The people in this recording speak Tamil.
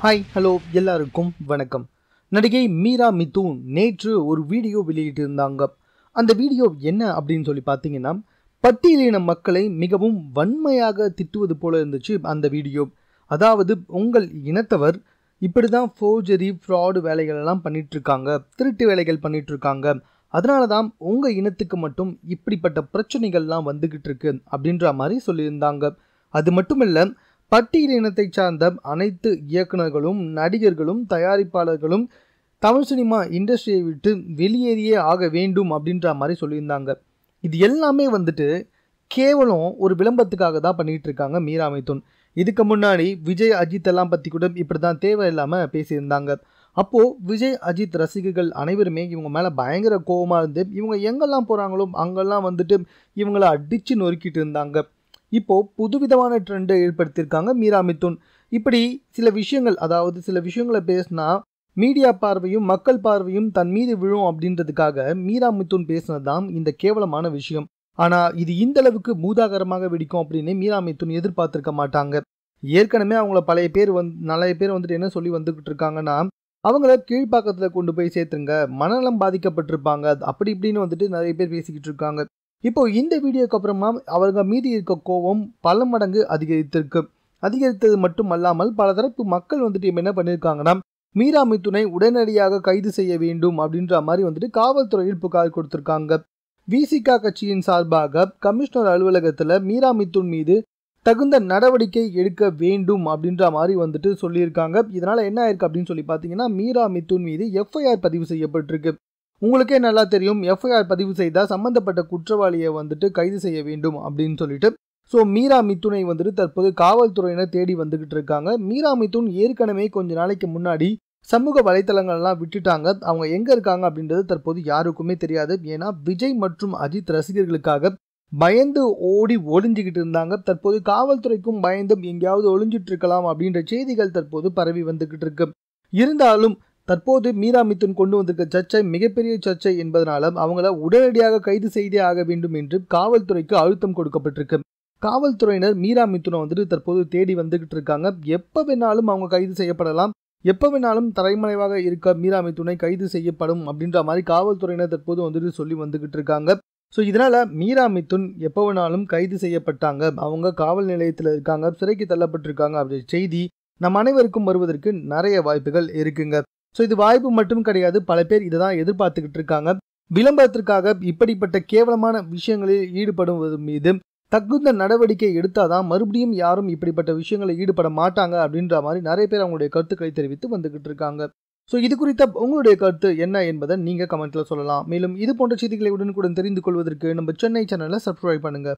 ஹாய் ஹலோ எல்லாருக்கும் வணக்கம் நடிகை மீரா மிதூன் நேற்று ஒரு வீடியோ வெளியிட்டிருந்தாங்க அந்த வீடியோ என்ன அப்படின்னு சொல்லி பார்த்தீங்கன்னா பட்டியலின மக்களை மிகவும் வன்மையாக திட்டுவது போல இருந்துச்சு அந்த வீடியோ அதாவது உங்கள் இனத்தவர் இப்படி தான் ஃபோர்ஜரி ஃப்ராடு வேலைகளெல்லாம் பண்ணிகிட்ருக்காங்க திருட்டு வேலைகள் பண்ணிகிட்ருக்காங்க அதனால தான் உங்கள் இனத்துக்கு மட்டும் இப்படிப்பட்ட பிரச்சனைகள்லாம் வந்துக்கிட்டு இருக்கு அப்படின்ற மாதிரி சொல்லியிருந்தாங்க அது மட்டும் இல்லை பட்டியல் இனத்தைச் சார்ந்த அனைத்து இயக்குநர்களும் நடிகர்களும் தயாரிப்பாளர்களும் தமிழ் சினிமா இண்டஸ்ட்ரியை விட்டு வெளியேறியே ஆக வேண்டும் அப்படின்ற மாதிரி சொல்லியிருந்தாங்க இது எல்லாமே வந்துட்டு கேவலம் ஒரு விளம்பரத்துக்காக தான் பண்ணிகிட்டு இருக்காங்க மீரா மைத்தூன் இதுக்கு முன்னாடி விஜய் அஜித் எல்லாம் பற்றி கூட இப்படி தான் தேவையில்லாமல் பேசியிருந்தாங்க அப்போது விஜய் அஜித் ரசிகர்கள் அனைவருமே இவங்க மேலே பயங்கர கோபமாக இருந்து இவங்க எங்கெல்லாம் போகிறாங்களோ அங்கெல்லாம் வந்துட்டு இவங்களை அடித்து நொறுக்கிட்டு இருந்தாங்க இப்போது புதுவிதமான ட்ரெண்டை ஏற்படுத்தியிருக்காங்க மீரா மித்துன் இப்படி சில விஷயங்கள் அதாவது சில விஷயங்களை பேசுனா மீடியா பார்வையும் மக்கள் பார்வையும் தன் மீது விழும் அப்படின்றதுக்காக மீரா மித்துன் பேசினது தான் இந்த கேவலமான விஷயம் ஆனால் இது இந்த அளவுக்கு மூதாகரமாக வெடிக்கும் அப்படின்னு மீரா மித்துன் எதிர்பார்த்துருக்க மாட்டாங்க ஏற்கனவே அவங்கள பழைய பேர் வந் நிறைய பேர் வந்துட்டு என்ன சொல்லி வந்துக்கிட்டு இருக்காங்கன்னா அவங்கள கீழ்ப்பாக்கத்தில் கொண்டு போய் சேர்த்துருங்க மனநலம் பாதிக்கப்பட்டிருப்பாங்க அப்படி இப்படின்னு வந்துட்டு நிறைய பேர் பேசிக்கிட்டு இருக்காங்க இப்போ இந்த வீடியோக்கு அப்புறமா அவங்க மீதி இருக்க கோபம் பல மடங்கு அதிகரித்திருக்கு அதிகரித்தது மட்டும் அல்லாமல் பல தரப்பு மக்கள் வந்துட்டு என்ன பண்ணியிருக்காங்கன்னா மீரா மித்துனை உடனடியாக கைது செய்ய வேண்டும் அப்படின்ற மாதிரி வந்துட்டு காவல்துறையில் புகார் கொடுத்திருக்காங்க விசிகா கட்சியின் சார்பாக கமிஷனர் அலுவலகத்தில் மீரா மித்துன் மீது தகுந்த நடவடிக்கை எடுக்க வேண்டும் அப்படின்ற மாதிரி வந்துட்டு சொல்லியிருக்காங்க இதனால் என்ன ஆயிருக்கு அப்படின்னு சொல்லி பார்த்தீங்கன்னா மீரா மித்துன் மீது எஃப்ஐஆர் பதிவு செய்யப்பட்டிருக்கு உங்களுக்கே நல்லா தெரியும் எஃப்ஐஆர் பதிவு செய்தால் சம்மந்தப்பட்ட குற்றவாளியை வந்துட்டு கைது செய்ய வேண்டும் அப்படின்னு சொல்லிட்டு ஸோ மீரா மித்துனை வந்துட்டு தற்போது காவல்துறையினர் தேடி வந்துக்கிட்டு இருக்காங்க மீரா மித்துன் ஏற்கனவே கொஞ்ச நாளைக்கு முன்னாடி சமூக வலைத்தளங்கள்லாம் விட்டுட்டாங்க அவங்க எங்கே இருக்காங்க அப்படின்றது தற்போது யாருக்குமே தெரியாது ஏன்னா விஜய் மற்றும் அஜித் ரசிகர்களுக்காக பயந்து ஓடி ஒளிஞ்சிக்கிட்டு இருந்தாங்க தற்போது காவல்துறைக்கும் பயந்தும் எங்கேயாவது ஒளிஞ்சிட்டு இருக்கலாம் அப்படின்ற செய்திகள் தற்போது பரவி வந்துக்கிட்டு இருக்கு இருந்தாலும் தற்போது மீரா மிதுன் கொண்டு வந்திருக்க சர்ச்சை மிகப்பெரிய சர்ச்சை என்பதனாலும் அவங்கள உடனடியாக கைது செய்தே ஆக வேண்டும் என்று காவல்துறைக்கு அழுத்தம் கொடுக்கப்பட்டிருக்கு காவல்துறையினர் மீரா மித்துனை வந்துட்டு தற்போது தேடி வந்துகிட்டு இருக்காங்க எப்போ வேணாலும் அவங்க கைது செய்யப்படலாம் எப்போ வேணாலும் தலைமறைவாக இருக்க மீரா மித்துனை கைது செய்யப்படும் அப்படின்ற மாதிரி காவல்துறையினர் தற்போது வந்துட்டு சொல்லி வந்துகிட்டு இருக்காங்க ஸோ இதனால் மீரா மித்துன் எப்போ வேணாலும் கைது செய்யப்பட்டாங்க அவங்க காவல் நிலையத்தில் இருக்காங்க சிறைக்கு தள்ளப்பட்டிருக்காங்க அப்படின்ற செய்தி நம் அனைவருக்கும் வருவதற்கு நிறைய வாய்ப்புகள் இருக்குங்க ஸோ இது வாய்ப்பு மட்டும் கிடையாது பல பேர் இதை தான் எதிர்பார்த்துக்கிட்டு இருக்காங்க விளம்பரத்திற்காக இப்படிப்பட்ட கேவலமான விஷயங்களில் ஈடுபடுவது மீது தகுந்த நடவடிக்கை எடுத்தாதான் மறுபடியும் யாரும் இப்படிப்பட்ட விஷயங்களில் ஈடுபட மாட்டாங்க அப்படின்ற மாதிரி நிறைய பேர் அவங்களுடைய கருத்துக்களை தெரிவித்து வந்துகிட்டு இருக்காங்க ஸோ இது குறித்த உங்களுடைய கருத்து என்ன என்பதை நீங்கள் கமெண்ட்டில் சொல்லலாம் மேலும் இது போன்ற செய்திகளை உடனுக்குடன் தெரிந்து கொள்வதற்கு நம்ம சென்னை சேனலை சப்ஸ்கிரைப் பண்ணுங்கள்